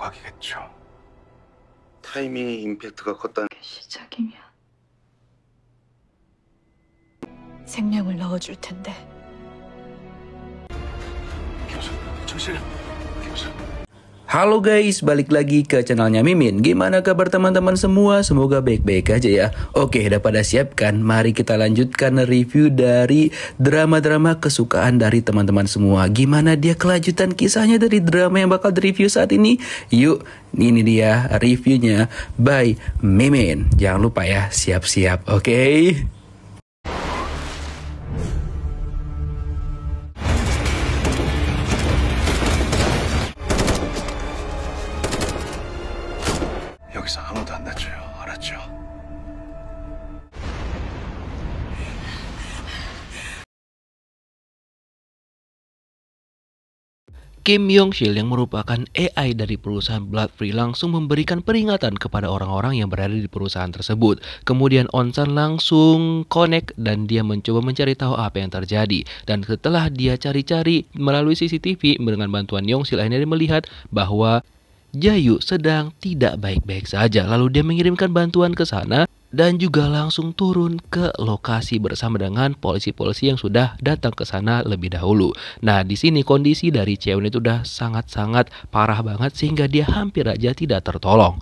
저각이겠죠. 타이밍의 임팩트가 컸다는 게 시작이면 생명을 넣어줄 텐데. 교수, 정신, 교수. Halo guys, balik lagi ke channelnya Mimin Gimana kabar teman-teman semua? Semoga baik-baik aja ya Oke, udah pada siapkan. Mari kita lanjutkan review dari drama-drama kesukaan dari teman-teman semua Gimana dia kelanjutan kisahnya dari drama yang bakal direview saat ini? Yuk, ini dia reviewnya by Mimin Jangan lupa ya, siap-siap, oke? Okay? Kim yong shil yang merupakan AI dari perusahaan Blood Free langsung memberikan peringatan kepada orang-orang yang berada di perusahaan tersebut. Kemudian Onsan langsung connect dan dia mencoba mencari tahu apa yang terjadi. Dan setelah dia cari-cari melalui CCTV dengan bantuan yong shil akhirnya dia melihat bahwa Jayu sedang tidak baik-baik saja. Lalu dia mengirimkan bantuan ke sana dan juga langsung turun ke lokasi bersama dengan polisi-polisi yang sudah datang ke sana lebih dahulu. Nah, di sini kondisi dari Cheon itu sudah sangat-sangat parah banget sehingga dia hampir aja tidak tertolong.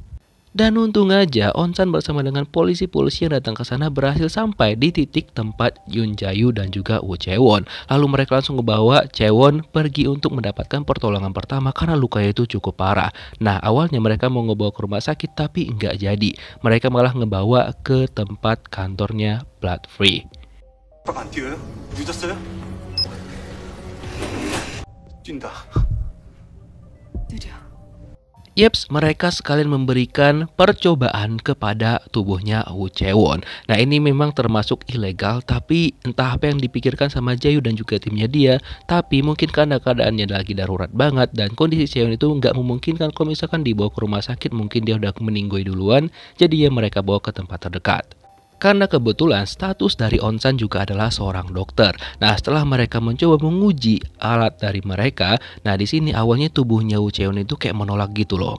Dan untung aja Onsan bersama dengan polisi-polisi yang datang ke sana berhasil sampai di titik tempat Yun Jayu dan juga Woo Chewon. Lalu mereka langsung membawa Chewon pergi untuk mendapatkan pertolongan pertama karena lukanya itu cukup parah. Nah awalnya mereka mau ngebawa ke rumah sakit tapi nggak jadi. Mereka malah ngebawa ke tempat kantornya Blood Free. Eh? Eh? Yeps, mereka sekalian memberikan percobaan kepada tubuhnya Wu Chewon. Nah ini memang termasuk ilegal, tapi entah apa yang dipikirkan sama Jayu dan juga timnya dia. Tapi mungkin karena keadaannya lagi darurat banget dan kondisi Chewon itu nggak memungkinkan kalau misalkan dibawa ke rumah sakit mungkin dia udah meninggoy duluan. Jadi ya mereka bawa ke tempat terdekat karena kebetulan status dari Onsan juga adalah seorang dokter. Nah, setelah mereka mencoba menguji alat dari mereka, nah di sini awalnya tubuhnya Wu Cheon itu kayak menolak gitu loh.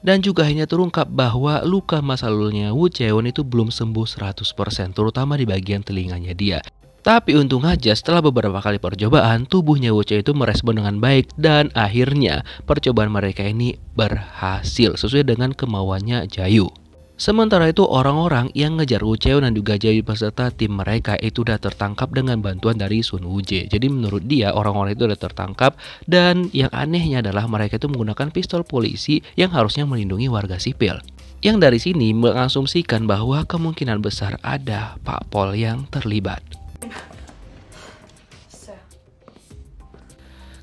Dan juga hanya terungkap bahwa luka masa lalunya Wu Cheon itu belum sembuh 100% terutama di bagian telinganya dia. Tapi untung aja setelah beberapa kali percobaan, tubuhnya Wu Cheon itu merespon dengan baik dan akhirnya percobaan mereka ini berhasil sesuai dengan kemauannya Jayu. Sementara itu orang-orang yang ngejar Uceon dan juga Jae peserta tim mereka itu udah tertangkap dengan bantuan dari Sun Wu Jie. Jadi menurut dia orang-orang itu udah tertangkap dan yang anehnya adalah mereka itu menggunakan pistol polisi yang harusnya melindungi warga sipil. Yang dari sini mengasumsikan bahwa kemungkinan besar ada Pak Pol yang terlibat.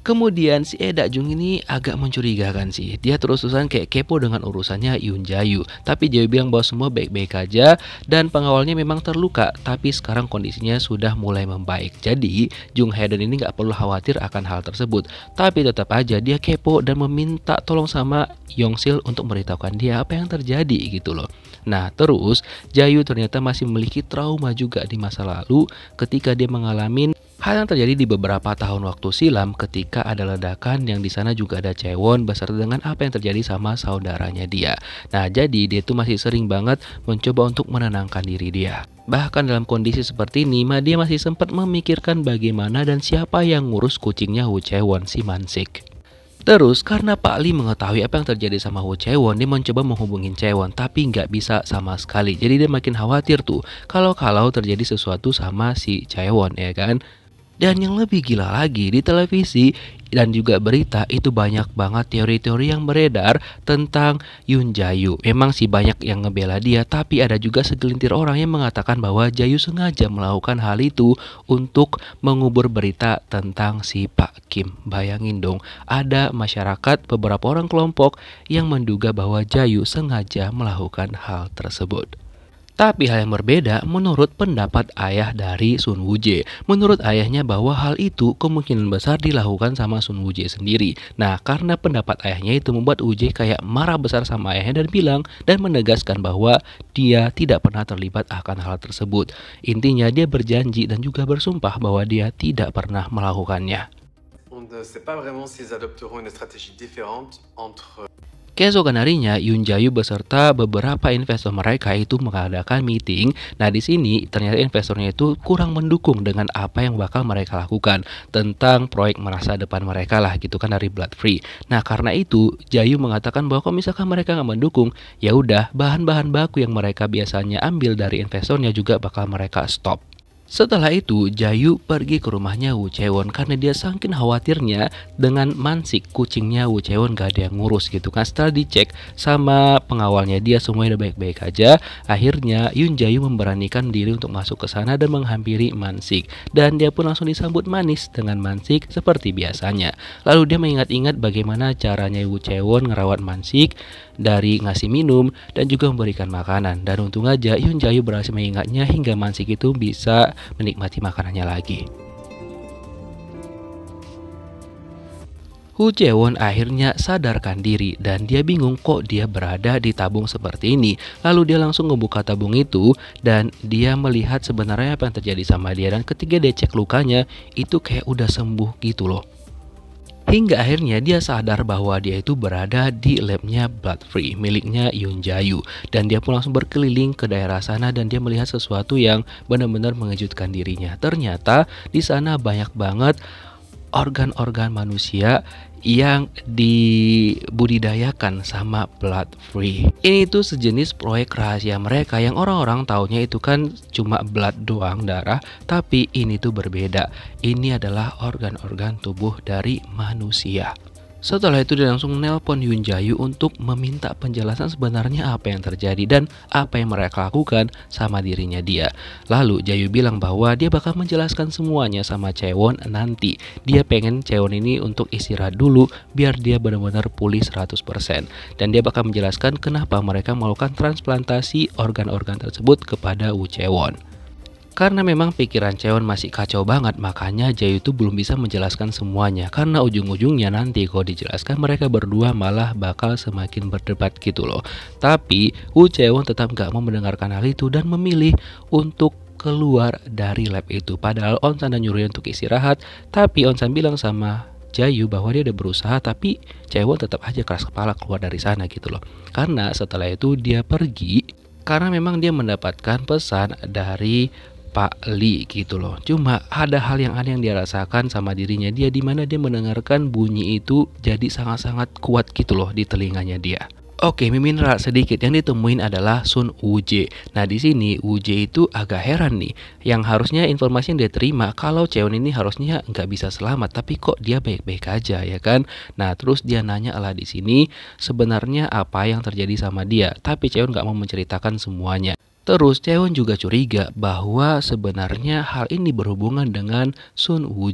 Kemudian si Eda Jung ini agak mencurigakan sih. Dia terus-terusan kayak kepo dengan urusannya Yun Jayu. Tapi dia bilang bahwa semua baik-baik aja dan pengawalnya memang terluka. Tapi sekarang kondisinya sudah mulai membaik. Jadi Jung Hae ini nggak perlu khawatir akan hal tersebut. Tapi tetap aja dia kepo dan meminta tolong sama Yong Sil untuk memberitahukan dia apa yang terjadi gitu loh. Nah terus Jayu ternyata masih memiliki trauma juga di masa lalu ketika dia mengalami Hal yang terjadi di beberapa tahun waktu silam ketika ada ledakan yang di sana juga ada Cewon beserta dengan apa yang terjadi sama saudaranya dia. Nah, jadi dia itu masih sering banget mencoba untuk menenangkan diri dia. Bahkan dalam kondisi seperti ini, Ma dia masih sempat memikirkan bagaimana dan siapa yang ngurus kucingnya Wu Cewon si Mansik. Terus karena Pak Lee mengetahui apa yang terjadi sama Hu Chewon, dia mencoba menghubungin Chewon tapi nggak bisa sama sekali. Jadi dia makin khawatir tuh kalau-kalau terjadi sesuatu sama si Chewon ya kan. Dan yang lebih gila lagi di televisi dan juga berita itu banyak banget teori-teori yang beredar tentang Yun Jayu. Memang sih banyak yang ngebela dia, tapi ada juga segelintir orang yang mengatakan bahwa Jayu sengaja melakukan hal itu untuk mengubur berita tentang si Pak Kim. Bayangin dong, ada masyarakat beberapa orang kelompok yang menduga bahwa Jayu sengaja melakukan hal tersebut. Tapi hal yang berbeda menurut pendapat ayah dari Sun Wuje. Menurut ayahnya bahwa hal itu kemungkinan besar dilakukan sama Sun Wuje sendiri. Nah, karena pendapat ayahnya itu membuat Wuje kayak marah besar sama ayahnya dan bilang dan menegaskan bahwa dia tidak pernah terlibat akan hal tersebut. Intinya dia berjanji dan juga bersumpah bahwa dia tidak pernah melakukannya. Keesokan harinya, Yun Yunjayu beserta beberapa investor mereka itu mengadakan meeting. Nah, di sini ternyata investornya itu kurang mendukung dengan apa yang bakal mereka lakukan tentang proyek merasa depan mereka lah gitu kan dari Blood Free. Nah, karena itu Jayu mengatakan bahwa kalau misalkan mereka nggak mendukung, ya udah bahan-bahan baku yang mereka biasanya ambil dari investornya juga bakal mereka stop. Setelah itu, Jayu pergi ke rumahnya Wu Chewon karena dia saking khawatirnya dengan mansik kucingnya Wu Chewon gak ada yang ngurus gitu kan. Setelah dicek sama pengawalnya dia semuanya udah baik-baik aja. Akhirnya Yun Jayu memberanikan diri untuk masuk ke sana dan menghampiri mansik. Dan dia pun langsung disambut manis dengan mansik seperti biasanya. Lalu dia mengingat-ingat bagaimana caranya Wu Chewon ngerawat mansik dari ngasih minum dan juga memberikan makanan. Dan untung aja Yun Jayu berhasil mengingatnya hingga mansik itu bisa menikmati makanannya lagi. Hu Jewon akhirnya sadarkan diri dan dia bingung kok dia berada di tabung seperti ini. Lalu dia langsung ngebuka tabung itu dan dia melihat sebenarnya apa yang terjadi sama dia dan ketika dia cek lukanya itu kayak udah sembuh gitu loh. Hingga akhirnya dia sadar bahwa dia itu berada di labnya Blood Free miliknya Yun Jayu dan dia pun langsung berkeliling ke daerah sana dan dia melihat sesuatu yang benar-benar mengejutkan dirinya. Ternyata di sana banyak banget organ-organ manusia yang dibudidayakan sama Blood Free. Ini tuh sejenis proyek rahasia mereka yang orang-orang tahunya itu kan cuma blood doang darah, tapi ini tuh berbeda. Ini adalah organ-organ tubuh dari manusia. Setelah itu dia langsung nelpon Yun Jayu untuk meminta penjelasan sebenarnya apa yang terjadi dan apa yang mereka lakukan sama dirinya dia. Lalu Jayu bilang bahwa dia bakal menjelaskan semuanya sama Cewon nanti. Dia pengen Cewon ini untuk istirahat dulu biar dia benar-benar pulih 100%. Dan dia bakal menjelaskan kenapa mereka melakukan transplantasi organ-organ tersebut kepada Wu Cewon. Karena memang pikiran Cheon masih kacau banget, makanya Jayu itu belum bisa menjelaskan semuanya. Karena ujung-ujungnya nanti kalau dijelaskan mereka berdua malah bakal semakin berdebat gitu loh. Tapi Wu Cheon tetap gak mau mendengarkan hal itu dan memilih untuk keluar dari lab itu. Padahal Onsan dan Yuri untuk istirahat, tapi Onsan bilang sama Jayu bahwa dia udah berusaha tapi Cewon tetap aja keras kepala keluar dari sana gitu loh. Karena setelah itu dia pergi karena memang dia mendapatkan pesan dari Pak Li gitu loh. Cuma ada hal yang aneh yang dia rasakan sama dirinya dia di mana dia mendengarkan bunyi itu jadi sangat-sangat kuat gitu loh di telinganya dia. Oke, mimin rak sedikit yang ditemuin adalah Sun Uje. Nah, di sini Uje itu agak heran nih. Yang harusnya informasi yang dia terima kalau Cheon ini harusnya nggak bisa selamat, tapi kok dia baik-baik aja ya kan? Nah, terus dia nanya lah di sini sebenarnya apa yang terjadi sama dia, tapi Cheon nggak mau menceritakan semuanya. Terus Chaewon juga curiga bahwa sebenarnya hal ini berhubungan dengan Sun woo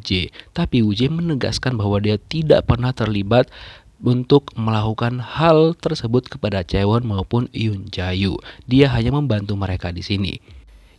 Tapi woo menegaskan bahwa dia tidak pernah terlibat untuk melakukan hal tersebut kepada Chaewon maupun Yun Jayu. Dia hanya membantu mereka di sini.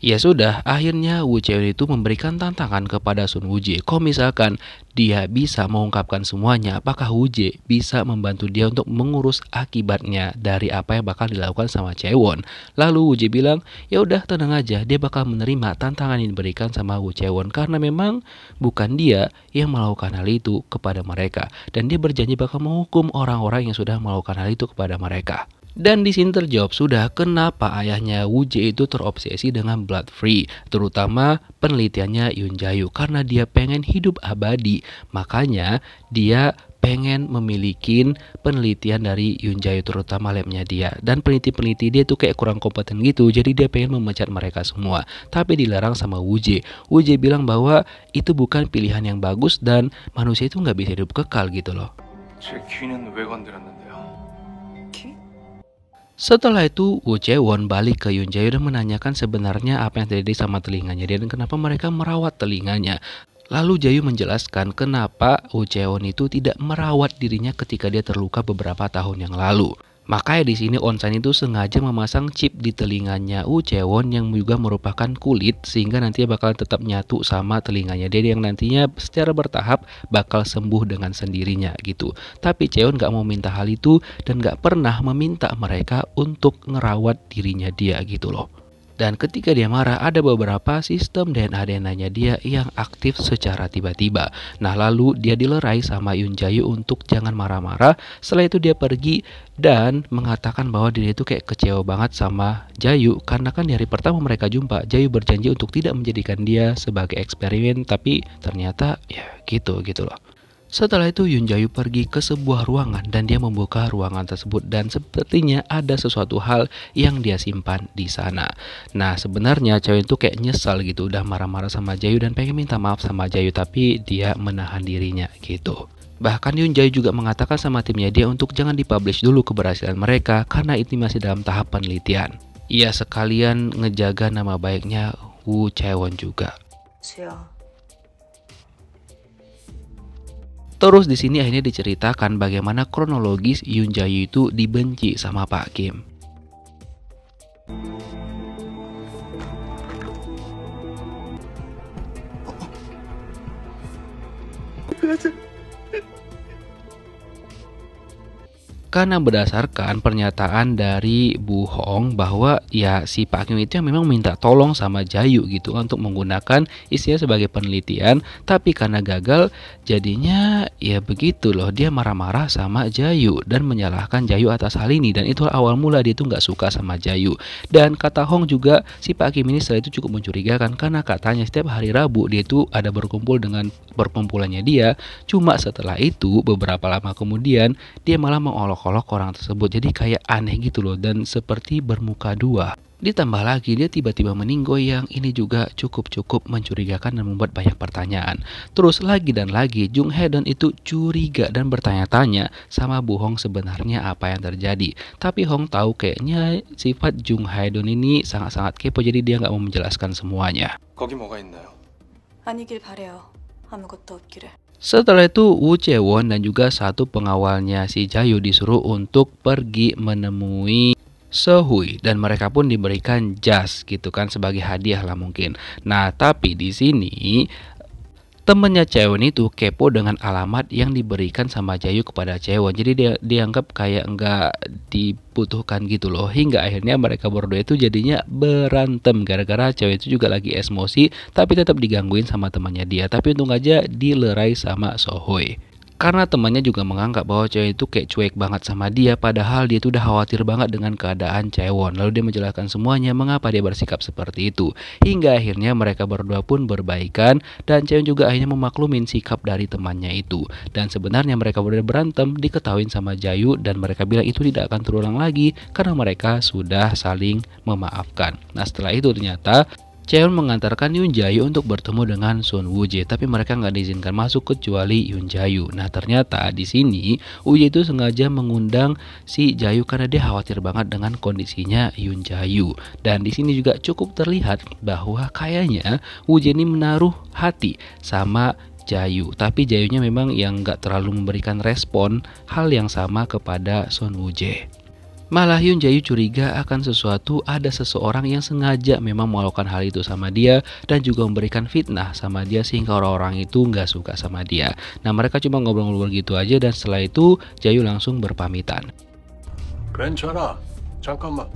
Ya sudah, akhirnya Wu Cheon itu memberikan tantangan kepada Sun Wuje. Kalau misalkan dia bisa mengungkapkan semuanya, apakah Wuje bisa membantu dia untuk mengurus akibatnya dari apa yang bakal dilakukan sama Chewon? Lalu Wuje bilang, ya udah tenang aja, dia bakal menerima tantangan yang diberikan sama Wu Chewon karena memang bukan dia yang melakukan hal itu kepada mereka dan dia berjanji bakal menghukum orang-orang yang sudah melakukan hal itu kepada mereka. Dan di sini terjawab sudah kenapa ayahnya Jie itu terobsesi dengan Blood Free, terutama penelitiannya Yun Jayu karena dia pengen hidup abadi. Makanya dia pengen memiliki penelitian dari Yun Jayu terutama labnya dia dan peneliti-peneliti dia tuh kayak kurang kompeten gitu jadi dia pengen memecat mereka semua tapi dilarang sama Jie. Wu Jie bilang bahwa itu bukan pilihan yang bagus dan manusia itu nggak bisa hidup kekal gitu loh setelah itu, Wu Jae-won balik ke Yun Jae dan menanyakan sebenarnya apa yang terjadi sama telinganya dan kenapa mereka merawat telinganya. Lalu Jayu menjelaskan kenapa Wu Jae-won itu tidak merawat dirinya ketika dia terluka beberapa tahun yang lalu. Makanya di sini Onsen itu sengaja memasang chip di telinganya Ucewon yang juga merupakan kulit sehingga nanti bakal tetap nyatu sama telinganya Dede yang nantinya secara bertahap bakal sembuh dengan sendirinya gitu. Tapi Cheon gak mau minta hal itu dan gak pernah meminta mereka untuk ngerawat dirinya dia gitu loh. Dan ketika dia marah, ada beberapa sistem DNA-DNA-nya dia yang aktif secara tiba-tiba. Nah, lalu dia dilerai sama Yun Jayu untuk jangan marah-marah. Setelah itu dia pergi dan mengatakan bahwa dia itu kayak kecewa banget sama Jayu karena kan di hari pertama mereka jumpa, Jayu berjanji untuk tidak menjadikan dia sebagai eksperimen, tapi ternyata ya gitu gitu loh. Setelah itu Yun Jayu pergi ke sebuah ruangan dan dia membuka ruangan tersebut dan sepertinya ada sesuatu hal yang dia simpan di sana. Nah sebenarnya cewek itu kayak nyesal gitu udah marah-marah sama Jayu dan pengen minta maaf sama Jayu tapi dia menahan dirinya gitu. Bahkan Yun Jae juga mengatakan sama timnya dia untuk jangan dipublish dulu keberhasilan mereka karena ini masih dalam tahap penelitian. Ia sekalian ngejaga nama baiknya Wu Chaewon juga. siap Terus di sini akhirnya diceritakan bagaimana kronologis Yun Jae itu dibenci sama Pak Kim karena berdasarkan pernyataan dari Bu Hong bahwa ya si Pak Kim itu yang memang minta tolong sama Jayu gitu untuk menggunakan istilah sebagai penelitian tapi karena gagal jadinya ya begitu loh dia marah-marah sama Jayu dan menyalahkan Jayu atas hal ini dan itu awal mula dia tuh nggak suka sama Jayu dan kata Hong juga si Pak Kim ini setelah itu cukup mencurigakan karena katanya setiap hari Rabu dia itu ada berkumpul dengan perkumpulannya dia cuma setelah itu beberapa lama kemudian dia malah mengolok olok olok orang tersebut. Jadi kayak aneh gitu loh dan seperti bermuka dua. Ditambah lagi dia tiba-tiba meninggoy yang ini juga cukup-cukup mencurigakan dan membuat banyak pertanyaan. Terus lagi dan lagi Jung Hedon itu curiga dan bertanya-tanya sama Bu Hong sebenarnya apa yang terjadi. Tapi Hong tahu kayaknya sifat Jung Hedon ini sangat-sangat kepo jadi dia nggak mau menjelaskan semuanya. Setelah itu Wu Won dan juga satu pengawalnya si Jayu disuruh untuk pergi menemui Sehui dan mereka pun diberikan jas gitu kan sebagai hadiah lah mungkin. Nah tapi di sini temennya Cewon itu kepo dengan alamat yang diberikan sama Jayu kepada Cewon jadi dia dianggap kayak enggak dibutuhkan gitu loh hingga akhirnya mereka berdua itu jadinya berantem gara-gara cewek itu juga lagi emosi tapi tetap digangguin sama temannya dia tapi untung aja dilerai sama Sohoi karena temannya juga menganggap bahwa cewek itu kayak cuek banget sama dia padahal dia itu udah khawatir banget dengan keadaan Cewon. Lalu dia menjelaskan semuanya mengapa dia bersikap seperti itu. Hingga akhirnya mereka berdua pun berbaikan dan Cewon juga akhirnya memaklumin sikap dari temannya itu. Dan sebenarnya mereka berdua berantem diketahui sama Jayu dan mereka bilang itu tidak akan terulang lagi karena mereka sudah saling memaafkan. Nah setelah itu ternyata Cheon mengantarkan Yun Jayu untuk bertemu dengan Sun Wuje, tapi mereka nggak diizinkan masuk kecuali Yun Jayu. Nah ternyata di sini Wuje itu sengaja mengundang si Jayu karena dia khawatir banget dengan kondisinya Yun Jayu. Dan di sini juga cukup terlihat bahwa kayaknya Wuje ini menaruh hati sama Jayu. Tapi Jayunya memang yang nggak terlalu memberikan respon hal yang sama kepada Sun Wuje. Malah Yun Jayu curiga akan sesuatu ada seseorang yang sengaja memang melakukan hal itu sama dia dan juga memberikan fitnah sama dia sehingga orang-orang itu nggak suka sama dia. Nah mereka cuma ngobrol-ngobrol gitu aja dan setelah itu Jayu langsung berpamitan. Bencara, 잠깐만.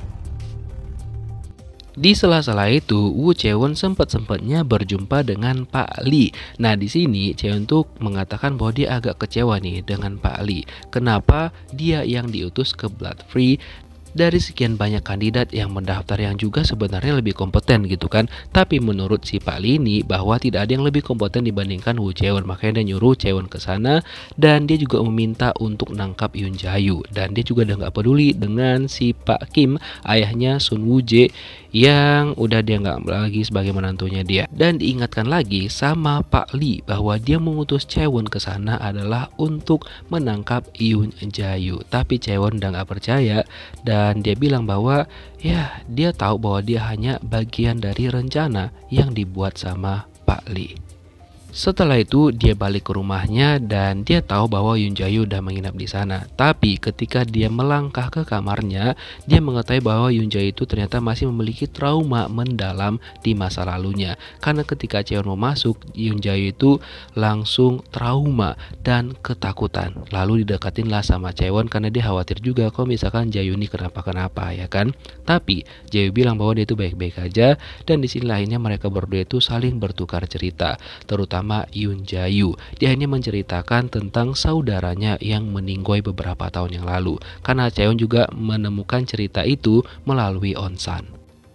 Di sela-sela itu, Wu Cheon sempat-sempatnya berjumpa dengan Pak Li. Nah, di sini Cheon tuh mengatakan bahwa dia agak kecewa nih dengan Pak Li. Kenapa dia yang diutus ke Blood Free dari sekian banyak kandidat yang mendaftar yang juga sebenarnya lebih kompeten gitu kan tapi menurut si Pak Lini bahwa tidak ada yang lebih kompeten dibandingkan Woo Chewon makanya dia nyuruh Chewon ke sana dan dia juga meminta untuk nangkap Yun Jayu dan dia juga udah nggak peduli dengan si Pak Kim ayahnya Sun Woo Jae yang udah dia nggak lagi sebagai menantunya dia dan diingatkan lagi sama Pak Li bahwa dia mengutus Chewon ke sana adalah untuk menangkap Yun Jayu tapi Chewon udah nggak percaya dan dan dia bilang bahwa ya dia tahu bahwa dia hanya bagian dari rencana yang dibuat sama Pak Lee. Setelah itu dia balik ke rumahnya dan dia tahu bahwa Yun Yunjayu udah menginap di sana. Tapi ketika dia melangkah ke kamarnya, dia mengetahui bahwa Yun Yunjayu itu ternyata masih memiliki trauma mendalam di masa lalunya. Karena ketika Cheon mau masuk, Yunjayu itu langsung trauma dan ketakutan. Lalu didekatinlah sama Cheon karena dia khawatir juga kalau misalkan Jayu ini kenapa-kenapa ya kan. Tapi Jayu bilang bahwa dia itu baik-baik aja dan di sini akhirnya mereka berdua itu saling bertukar cerita, terutama bernama Yun Jayu. Dia hanya menceritakan tentang saudaranya yang meninggoy beberapa tahun yang lalu. Karena Chaeyoung juga menemukan cerita itu melalui Onsan.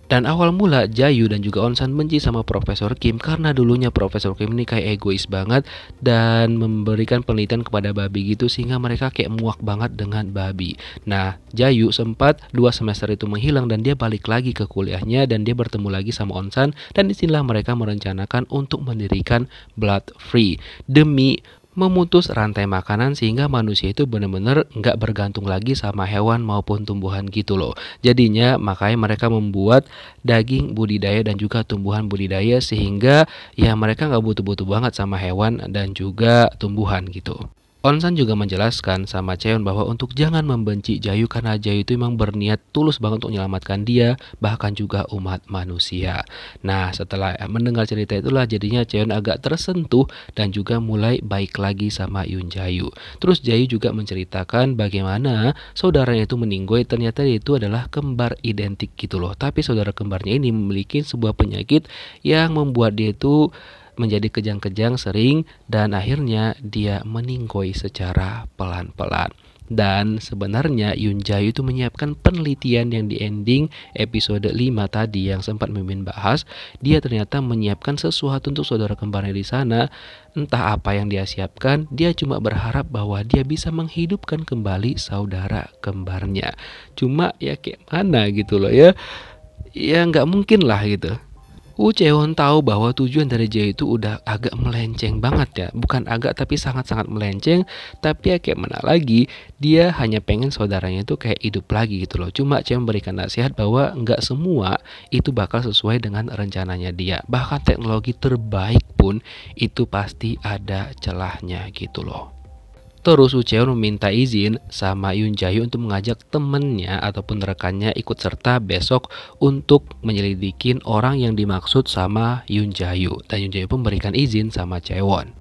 Dan awal mula Jayu dan juga Onsan benci sama Profesor Kim karena dulunya Profesor Kim ini kayak egois banget dan memberikan penelitian kepada babi gitu sehingga mereka kayak muak banget dengan babi. Nah, Jayu sempat dua semester itu menghilang dan dia balik lagi ke kuliahnya dan dia bertemu lagi sama Onsan dan disinilah mereka merencanakan untuk mendirikan Blood Free demi memutus rantai makanan sehingga manusia itu benar-benar nggak bergantung lagi sama hewan maupun tumbuhan gitu loh. Jadinya makanya mereka membuat daging budidaya dan juga tumbuhan budidaya sehingga ya mereka nggak butuh-butuh banget sama hewan dan juga tumbuhan gitu. Onsan juga menjelaskan sama Cheon bahwa untuk jangan membenci Jayu karena Jayu itu memang berniat tulus banget untuk menyelamatkan dia bahkan juga umat manusia. Nah setelah mendengar cerita itulah jadinya Cheon agak tersentuh dan juga mulai baik lagi sama Yun Jayu. Terus Jayu juga menceritakan bagaimana saudaranya itu meninggoy ternyata dia itu adalah kembar identik gitu loh. Tapi saudara kembarnya ini memiliki sebuah penyakit yang membuat dia itu menjadi kejang-kejang sering dan akhirnya dia meningkoi secara pelan-pelan. Dan sebenarnya Yun Jae itu menyiapkan penelitian yang di ending episode 5 tadi yang sempat Mimin bahas. Dia ternyata menyiapkan sesuatu untuk saudara kembarnya di sana. Entah apa yang dia siapkan, dia cuma berharap bahwa dia bisa menghidupkan kembali saudara kembarnya. Cuma ya kayak mana gitu loh ya. Ya nggak mungkin lah gitu Ucewon tahu bahwa tujuan dari dia itu udah agak melenceng banget ya. Bukan agak tapi sangat-sangat melenceng. Tapi ya kayak mana lagi, dia hanya pengen saudaranya itu kayak hidup lagi gitu loh. Cuma Cewon memberikan nasihat bahwa nggak semua itu bakal sesuai dengan rencananya dia. Bahkan teknologi terbaik pun itu pasti ada celahnya gitu loh. Terus Uceon meminta izin sama Yun Jayu untuk mengajak temennya ataupun rekannya ikut serta besok untuk menyelidikin orang yang dimaksud sama Yun Jayu. Dan Yun Jayu pun memberikan izin sama Cewon.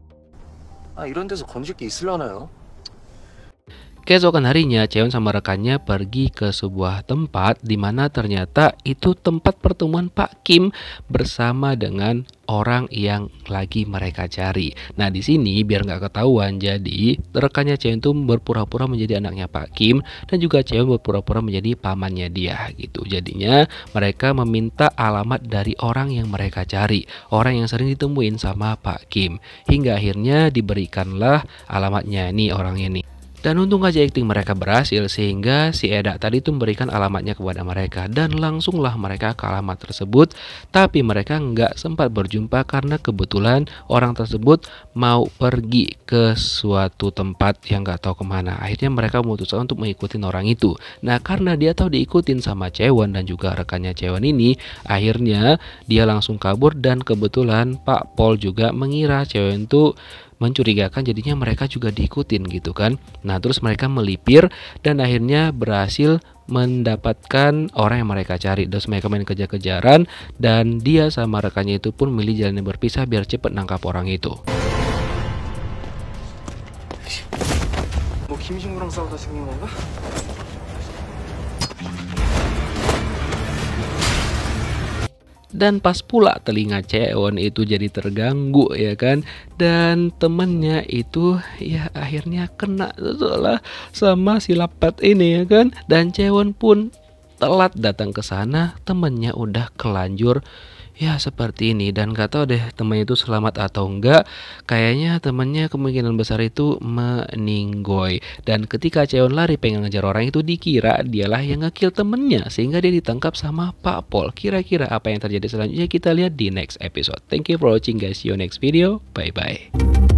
Keesokan harinya, Cheon sama rekannya pergi ke sebuah tempat di mana ternyata itu tempat pertemuan Pak Kim bersama dengan orang yang lagi mereka cari. Nah di sini biar nggak ketahuan, jadi rekannya Cheon itu berpura-pura menjadi anaknya Pak Kim dan juga Cheon berpura-pura menjadi pamannya dia gitu. Jadinya mereka meminta alamat dari orang yang mereka cari, orang yang sering ditemuin sama Pak Kim. Hingga akhirnya diberikanlah alamatnya nih orang ini. Dan untung aja akting mereka berhasil sehingga si Eda tadi tuh memberikan alamatnya kepada mereka dan langsunglah mereka ke alamat tersebut tapi mereka nggak sempat berjumpa karena kebetulan orang tersebut mau pergi ke suatu tempat yang nggak tahu kemana. Akhirnya mereka memutuskan untuk mengikuti orang itu. Nah karena dia tahu diikutin sama Cewon dan juga rekannya Cewon ini akhirnya dia langsung kabur dan kebetulan Pak Paul juga mengira Cewon tuh mencurigakan jadinya mereka juga diikutin gitu kan. Nah, terus mereka melipir dan akhirnya berhasil mendapatkan orang yang mereka cari terus mereka main kejar-kejaran dan dia sama rekannya itu pun milih jalan yang berpisah biar cepat nangkap orang itu 싸우다 건가? dan pas pula telinga cewon itu jadi terganggu ya kan dan temennya itu ya akhirnya kena lah sama si lapat ini ya kan dan cewon pun telat datang ke sana temennya udah kelanjur ya seperti ini dan gak tahu deh temannya itu selamat atau enggak kayaknya temannya kemungkinan besar itu meninggoy dan ketika Cheon lari pengen ngejar orang itu dikira dialah yang ngekill temennya sehingga dia ditangkap sama Pak Pol kira-kira apa yang terjadi selanjutnya kita lihat di next episode thank you for watching guys see you next video bye bye